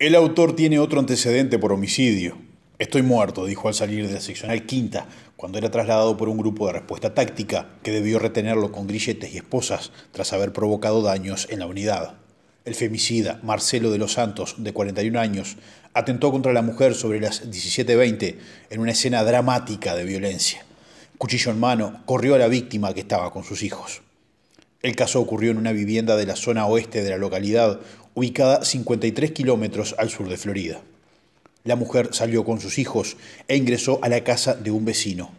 El autor tiene otro antecedente por homicidio. Estoy muerto, dijo al salir de la seccional quinta, cuando era trasladado por un grupo de respuesta táctica que debió retenerlo con grilletes y esposas tras haber provocado daños en la unidad. El femicida Marcelo de los Santos, de 41 años, atentó contra la mujer sobre las 17.20 en una escena dramática de violencia. Cuchillo en mano, corrió a la víctima que estaba con sus hijos. El caso ocurrió en una vivienda de la zona oeste de la localidad, ubicada 53 kilómetros al sur de Florida. La mujer salió con sus hijos e ingresó a la casa de un vecino.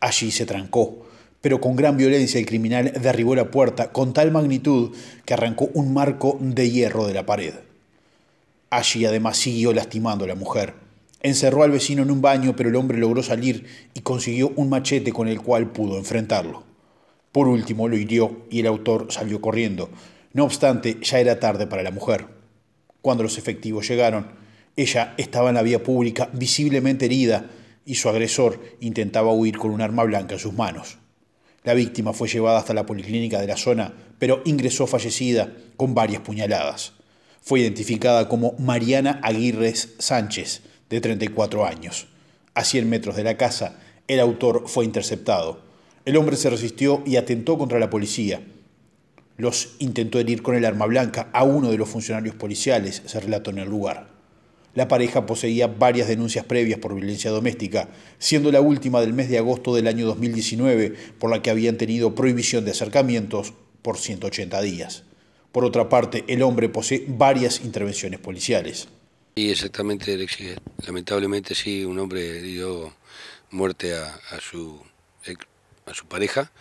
Allí se trancó, pero con gran violencia el criminal derribó la puerta con tal magnitud que arrancó un marco de hierro de la pared. Allí además siguió lastimando a la mujer. Encerró al vecino en un baño, pero el hombre logró salir y consiguió un machete con el cual pudo enfrentarlo. Por último lo hirió y el autor salió corriendo. No obstante, ya era tarde para la mujer. Cuando los efectivos llegaron, ella estaba en la vía pública visiblemente herida y su agresor intentaba huir con un arma blanca en sus manos. La víctima fue llevada hasta la policlínica de la zona, pero ingresó fallecida con varias puñaladas. Fue identificada como Mariana Aguirres Sánchez, de 34 años. A 100 metros de la casa, el autor fue interceptado el hombre se resistió y atentó contra la policía. Los intentó herir con el arma blanca a uno de los funcionarios policiales, se relató en el lugar. La pareja poseía varias denuncias previas por violencia doméstica, siendo la última del mes de agosto del año 2019, por la que habían tenido prohibición de acercamientos por 180 días. Por otra parte, el hombre posee varias intervenciones policiales. Sí, exactamente, Lamentablemente sí, un hombre dio muerte a, a su a su pareja.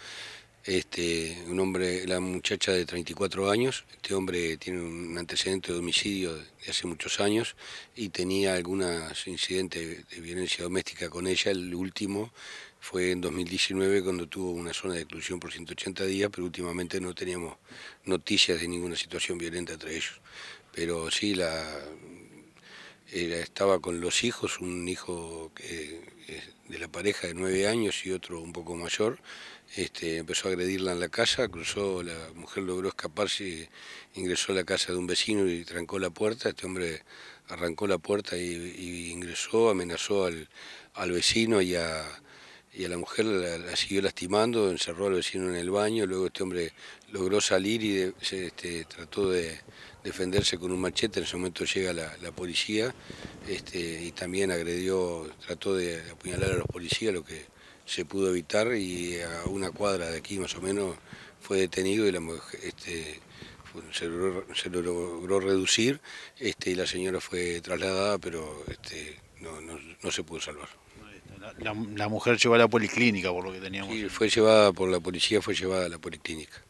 Este, un hombre, la muchacha de 34 años, este hombre tiene un antecedente de homicidio de hace muchos años y tenía algunos incidentes de violencia doméstica con ella. El último fue en 2019 cuando tuvo una zona de exclusión por 180 días, pero últimamente no teníamos noticias de ninguna situación violenta entre ellos. Pero sí, la, estaba con los hijos, un hijo que pareja de nueve años y otro un poco mayor, este, empezó a agredirla en la casa, cruzó, la mujer logró escaparse, ingresó a la casa de un vecino y trancó la puerta, este hombre arrancó la puerta y, ingresó, amenazó al, al vecino y a y a la mujer la, siguió lastimando, encerró al vecino en el baño, luego este hombre logró salir y este, trató de defenderse con un machete, en ese momento llega la, policía este, y también agredió, trató de apuñalar a los policías, lo que se pudo evitar y a una cuadra de aquí más o menos fue detenido y la este, se, lo logró reducir este, y la señora fue trasladada, pero no se pudo salvar. La, mujer llevó a la policlínica, por lo que teníamos. Sí, fue llevada por la policía, fue llevada a la policlínica.